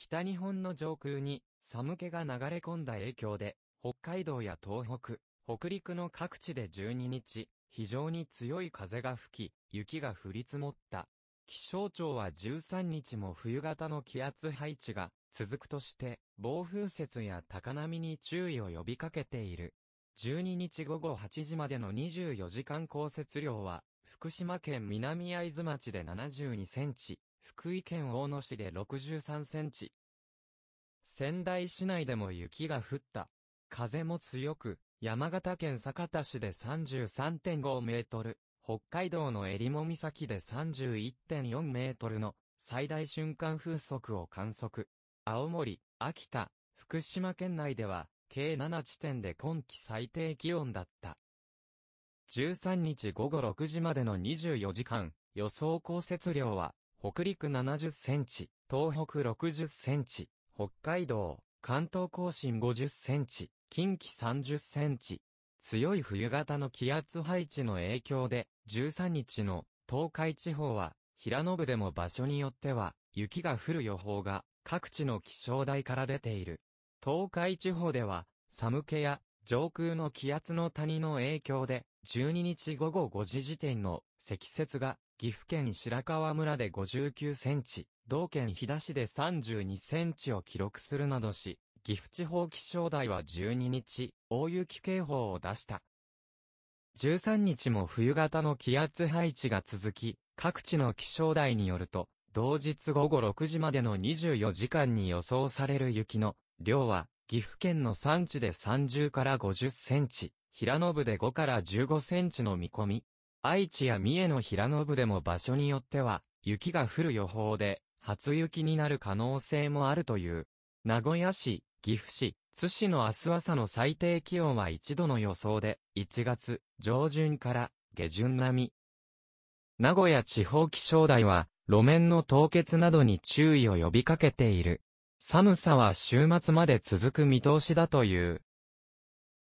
北日本の上空に寒気が流れ込んだ影響で、北海道や東北、北陸の各地で12日、非常に強い風が吹き、雪が降り積もった。気象庁は13日も冬型の気圧配置が続くとして、暴風雪や高波に注意を呼びかけている。12日午後8時までの24時間降雪量は、福島県南会津町で72センチ、福井県大野市で63センチ。仙台市内でも雪が降った。風も強く、山形県酒田市で33.5メートル、北海道の襟裳岬で31.4メートルの最大瞬間風速を観測。青森、秋田、福島県内では、計7地点で今季最低気温だった。13日午後6時までの24時間、予想降雪量は北陸70センチ、東北60センチ、北海道、関東甲信50センチ、近畿30センチ。強い冬型の気圧配置の影響で、13日の東海地方は、平野部でも場所によっては、雪が降る予報が、各地の気象台から出ている。東海地方では、寒気や上空の気圧の谷の影響で、12日午後5時時点の積雪が岐阜県白川村で59センチ、同県飛騨市で32センチを記録するなどし、岐阜地方気象台は12日、大雪警報を出した。13日も冬型の気圧配置が続き、各地の気象台によると、同日午後6時までの24時間に予想される雪の量は、岐阜県の山地で30から50センチ、平野部で5から15センチの見込み愛知や三重の平野部でも場所によっては、雪が降る予報で、初雪になる可能性もあるという。名古屋市、岐阜市、津市の明日朝の最低気温は1度の予想で、1月上旬から下旬並み。名古屋地方気象台は、路面の凍結などに注意を呼びかけている。寒さは週末まで続く見通しだという。